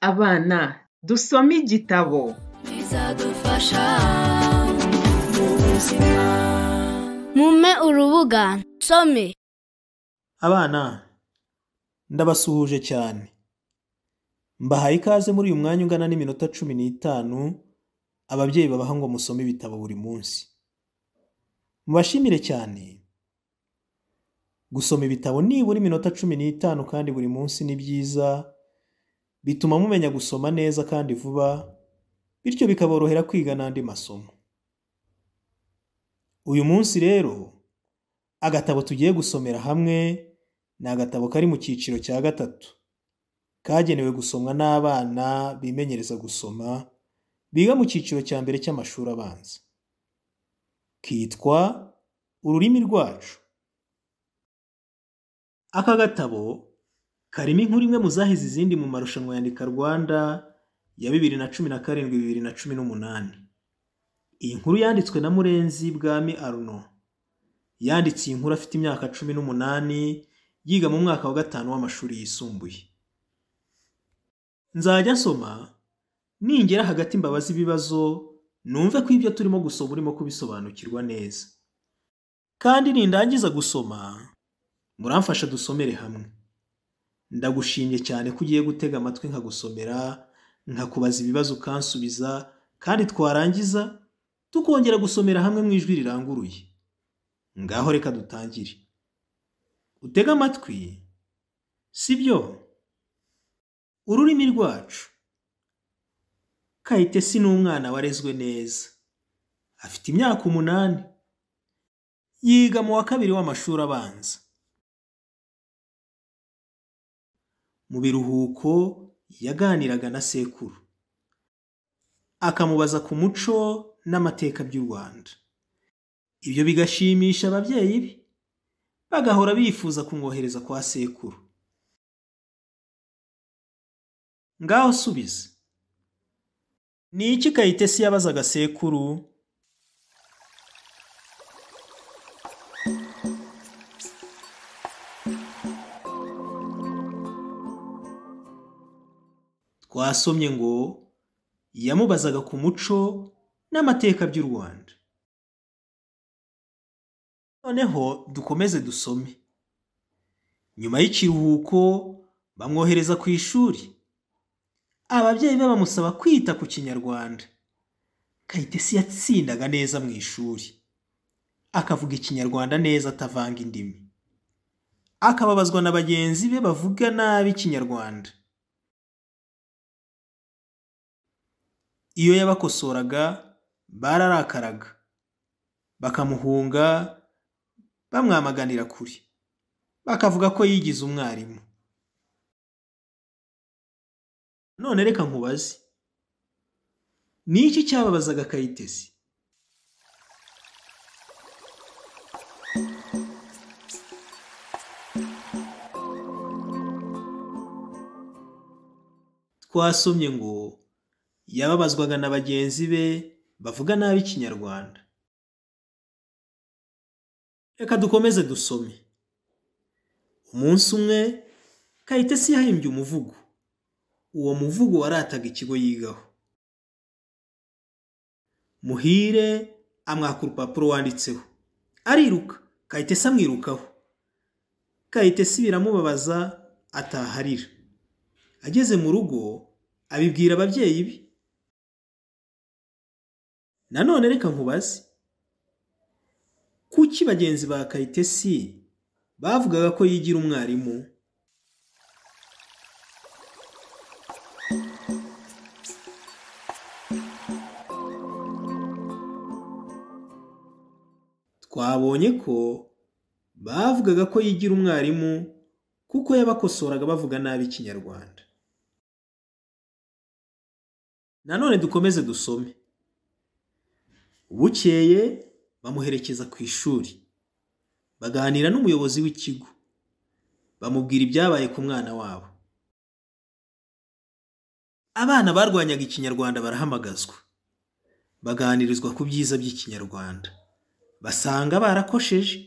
abana dusome igitabo bizadufasha mu buzima mume urubuga nsome abana ndabasuhuje cyane mbahaye ikaze muri uyu mwanya ungana n'iminota cumi n'itanu ababyeyi babaha ngo musome ibitabo buri munsi mubashimire cyane gusoma ibitabo nibura iminota cumi n'itanu kandi buri munsi ni byiza bituma mumenya gusoma neza kandi vuba bityo bikaborohera kwiga n'andi masomo uyu munsi rero agatabo tugiye gusomera hamwe ni agatabo kari mu cyiciro cya gatatu kagenewe gusomwa n'abana bimenyereza gusoma biga mu cyiciro cya mbere cy'amashuri abanza kitwa ururimi rwacu aka gatabo karimo inkuru imwe mu zahize izindi mu marushanwa yandika Rwanda ya bibiri na cumi na karindwi bibiri na cumi n'umunani. Iyi nkuru yanditswe na Murenzi Bwami Arnaud. Yanditse iyi nkuru afite imyaka cumi n'umunani yiga mu mwaka wa gatanu w'amashuri yisumbuye. Nzajya nsoma ningera hagati mbabaza ibibazo numve ko ibyo turimo gusoma urimo kubisobanukirwa neza. Kandi nindangiza gusoma muramfasha dusomere hamwe. Ndagushimye cyane ko ugiye gutega amatwi nkagusomera nkakubaza ibibazo ukansubiza kandi twarangiza tukongera gusomera hamwe mu ijwi riranguruye ngaho reka dutangire utega amatwi si byo ururimi rwacu kayitesi si n’umwana warezwe neza afite imyaka umunani yiga mu wa kabiri w'amashuri abanza mu biruhuko yaganiraga na sekuru akamubaza ku muco n'amateka by'u Rwanda ibyo bigashimisha ababyeyi be bagahora bifuza kumwohereza kwa sekuru ngaho subiza ni iki kayitesi yabazaga sekuru twasomye ngo yamubazaga ku muco n'amateka by'u rwanda noneho dukomeze dusome nyuma y'ikiruhuko bamwohereza ku ishuri ababyeyi be bamusaba kwita ku kinyarwanda kayitesi yatsindaga neza mu ishuri akavuga ikinyarwanda neza atavanga indimi akababazwa na bagenzi be bavuga nabi ikinyarwanda iyo yabakosoraga bararakaraga bakamuhunga bamwamaganira kure bakavuga ko yigize umwarimu none reka nkubaze ni iki cyababazaga kayitesi twasomye ngo yababazwaga na bagenzi be bavuga nabi ikinyarwanda reka dukomeze dusome umunsi umwe kayitesi yahimbye umuvugo uwo muvugo warataga ikigo yigaho muhire amwaka urupapuro wanditseho ariruka kayitesi amwirukaho kayitesi biramubabaza ataharira ageze mu rugo abibwira ababyeyi be nanone reka nkubaze kuki bagenzi ba kayitesi bavugaga ko yigira umwarimu twabonye ko bavugaga ko yigira umwarimu kuko yabakosoraga bavuga nabi ikinyarwanda nanone dukomeze dusome bukeye bamuherekeza ku ishuri baganira n'umuyobozi w'ikigo bamubwira ibyabaye ku mwana wabo abana barwanyaga ikinyarwanda barahamagazwa baganirizwa ku byiza by'ikinyarwanda basanga barakosheje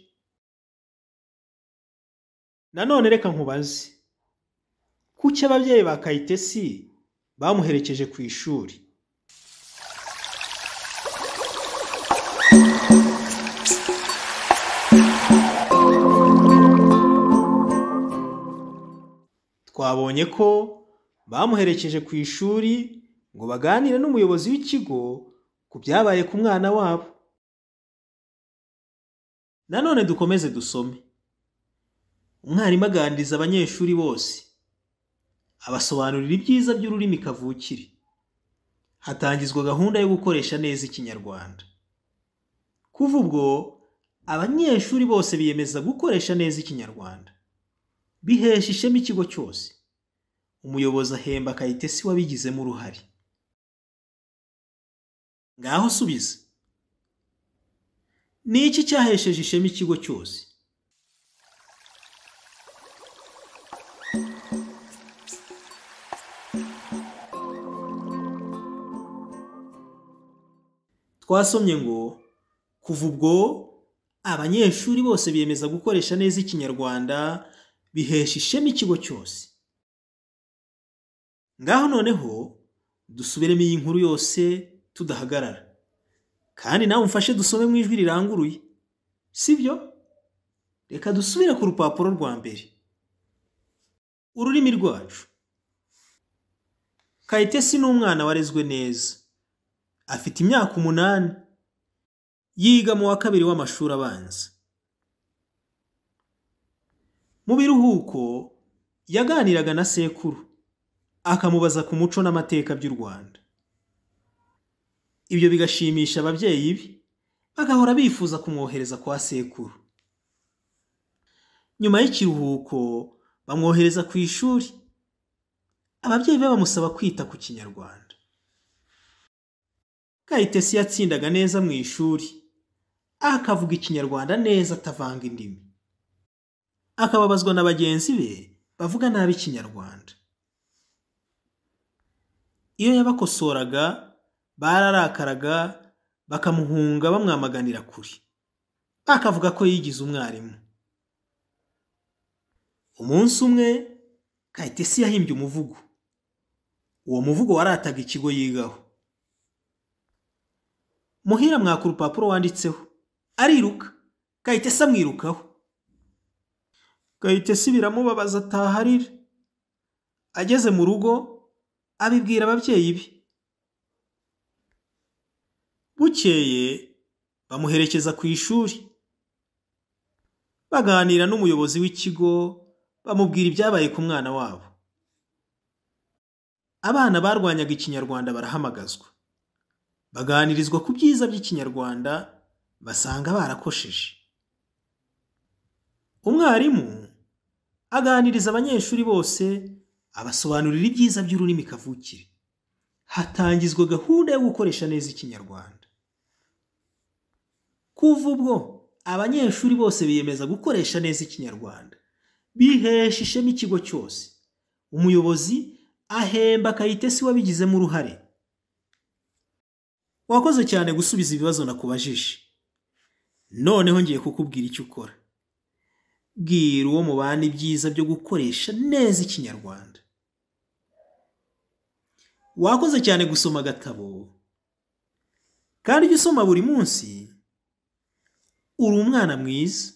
nanone reka nkubaze kuki ababyeyi ba kayitesi bamuherekeje ku ishuri twabonye ko bamuherekeje ku ishuri ngo baganire n'umuyobozi w'ikigo ku byabaye ku mwana wabo nanone dukomeze dusome umwarimu aganiriza abanyeshuri bose abasobanurira ibyiza by'ururimi kavukire hatangizwa gahunda yo gukoresha neza ikinyarwanda kuva ubwo abanyeshuri bose biyemeza gukoresha neza ikinyarwanda bihesha ishema ikigo cyose umuyobozi ahemba kayitesi wabigizemo uruhare ngaho subiza ni iki cyahesheje ishema ikigo cyose twasomye ngo Kuva ubwo abanyeshuri bose biyemeza gukoresha neza Ikinyarwanda bihesha ishema ikigo cyose. Ngaho noneho dusubiremo iyi nkuru yose tudahagarara kandi nawe umfashe dusome mu ijwi riranguruye si byo reka dusubire ku rupapuro rwa mbere ururimi rwacu kayitesi ni umwana warezwe neza afite imyaka umunani yiga mu wa kabiri w'amashuri abanza mu biruhuko yaganiraga na sekuru akamubaza ku muco n'amateka by'u Rwanda ibyo bigashimisha ababyeyi be bagahora bifuza kumwohereza kwa sekuru nyuma y'ikiruhuko bamwohereza ku ishuri ababyeyi be bamusaba kwita ku kinyarwanda kayitesi yatsindaga neza mu ishuri akavuga ikinyarwanda neza atavanga indimi akababazwa na bagenzi be bavuga nabi ikinyarwanda iyo yabakosoraga bararakaraga bakamuhunga bamwamaganira kure akavuga ko yigize umwarimu umunsi umwe kayitesi yahimbye umuvugo uwo muvugo warataga ikigo yigaho muhira mwaka urupapuro wanditseho ariruka kayitesi amwirukaho kayitesi biramubabaza babaza ataharire ageze mu rugo abibwira ababyeyi be bukeye bamuherekeza ku ishuri baganira n'umuyobozi w'ikigo bamubwira ibyabaye ku mwana wabo abana barwanyaga ikinyarwanda barahamagazwa baganirizwa ku byiza by'ikinyarwanda basanga barakosheje umwarimu aganiriza abanyeshuri bose abasobanurira ibyiza by'ururimi kavukire hatangizwa gahunda yo gukoresha neza ikinyarwanda kuva ubwo abanyeshuri bose biyemeza gukoresha neza ikinyarwanda bihesha ishema ikigo cyose umuyobozi ahemba kayitesi wabigizemo uruhare wakoze cyane gusubiza ibibazo nakubajije noneho ngiye kukubwira icyo ukora bwira uwo mubana ibyiza byo gukoresha neza ikinyarwanda wakoze cyane gusoma agatabo kandi ujya usoma buri munsi uri umwana mwiza